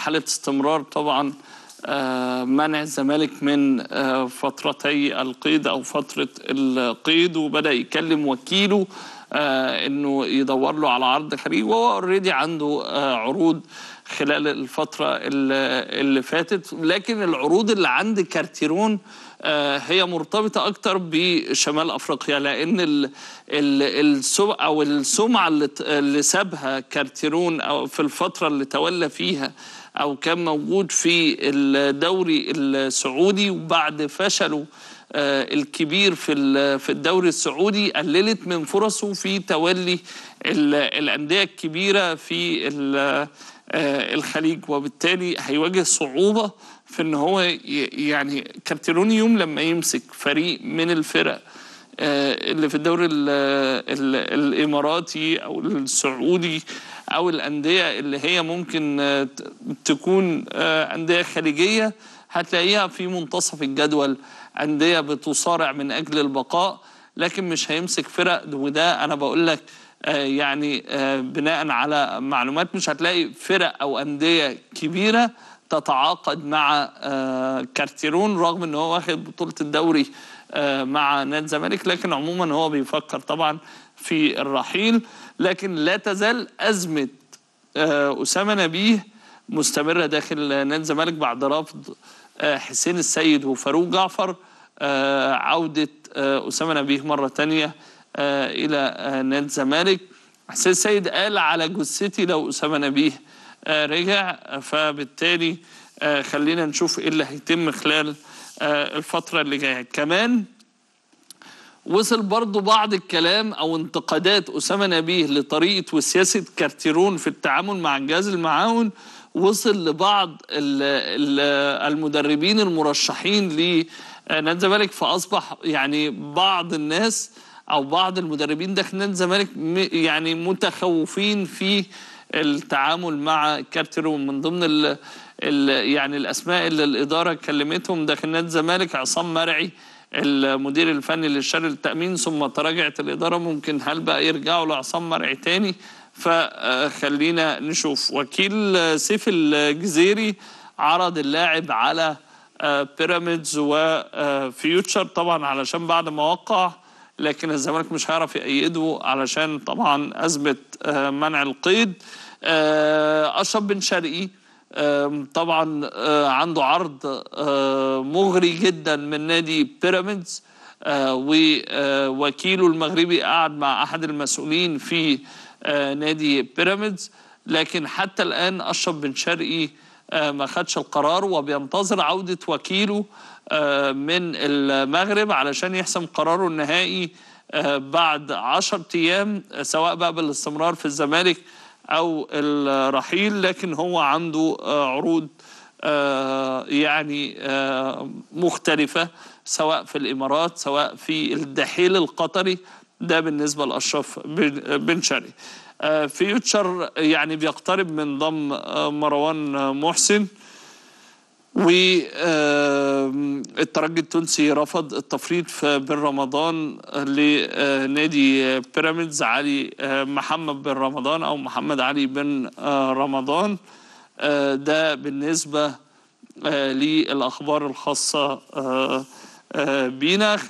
حاله استمرار طبعا آه، منع الزمالك من آه، فترتي القيد او فتره القيد وبدا يكلم وكيله آه، انه يدور له على عرض خارجي وهو اوريدي عنده عروض خلال الفترة اللي فاتت لكن العروض اللي عند كارتيرون آه، هي مرتبطة أكتر بشمال أفريقيا لأن السمعة أو السمعة اللي سابها كارتيرون أو في الفترة اللي تولى فيها أو كان موجود في الدوري السعودي وبعد فشله آه، الكبير في في الدوري السعودي قللت من فرصه في تولي الانديه الكبيره في آه، الخليج وبالتالي هيواجه صعوبة في ان هو يعني يوم لما يمسك فريق من الفرق آه، اللي في الدوري الاماراتي او السعودي او الانديه اللي هي ممكن آه، تكون انديه خليجيه هتلاقيها في منتصف الجدول انديه بتصارع من اجل البقاء لكن مش هيمسك فرق وده انا بقول لك آه، يعني آه، بناء على معلومات مش هتلاقي فرق او انديه كبيره تتعاقد مع آه، كارتيرون رغم ان هو واخد بطوله الدوري مع نادي الزمالك لكن عموما هو بيفكر طبعا في الرحيل لكن لا تزال ازمه اسامه نبيه مستمره داخل نادي الزمالك بعد رفض حسين السيد وفاروق جعفر عوده اسامه نبيه مره ثانيه آه، الى آه، نادي الزمالك حسين سيد قال على جثتي لو اسامه نبيه آه، رجع فبالتالي خلينا نشوف ايه اللي هيتم خلال الفتره اللي جايه كمان وصل برضو بعض الكلام او انتقادات اسامه نبيه لطريقه وسياسه كارتيرون في التعامل مع الجهاز المعاون وصل لبعض المدربين المرشحين لنادي الزمالك فاصبح يعني بعض الناس او بعض المدربين داخل نادي الزمالك يعني متخوفين في التعامل مع كارترو ومن ضمن الـ الـ يعني الاسماء اللي الاداره كلمتهم داخل نادي الزمالك عصام مرعي المدير الفني للشر التامين ثم تراجعت الاداره ممكن هل بقى يرجعوا لعصام مرعي تاني فخلينا نشوف وكيل سيف الجزيري عرض اللاعب على آه، بيراميدز وفيوتشر آه، طبعا علشان بعد ما وقع لكن الزمالك مش هيعرف يأيده علشان طبعا أزمة آه، منع القيد آه، أشرف بن شرقي طبعا آه، عنده عرض مغري جدا من نادي بيراميدز ووكيله المغربي قعد مع أحد المسؤولين في نادي بيراميدز لكن حتى الآن أشرف بن شرقي آه، ما خدش القرار وبينتظر عودة وكيله آه، من المغرب علشان يحسم قراره النهائي آه، بعد عشر أيام سواء بقى بالاستمرار في الزمالك أو الرحيل لكن هو عنده عروض يعني مختلفة سواء في الإمارات سواء في الدحيل القطري ده بالنسبة لأشرف بن شرقي آه، فيوتشر يعني بيقترب من ضم آه، مروان آه، محسن و الترجي التونسي رفض التفريط في بن رمضان لنادي بيراميدز علي محمد بن رمضان او محمد علي بن رمضان ده بالنسبه للاخبار الخاصه بينا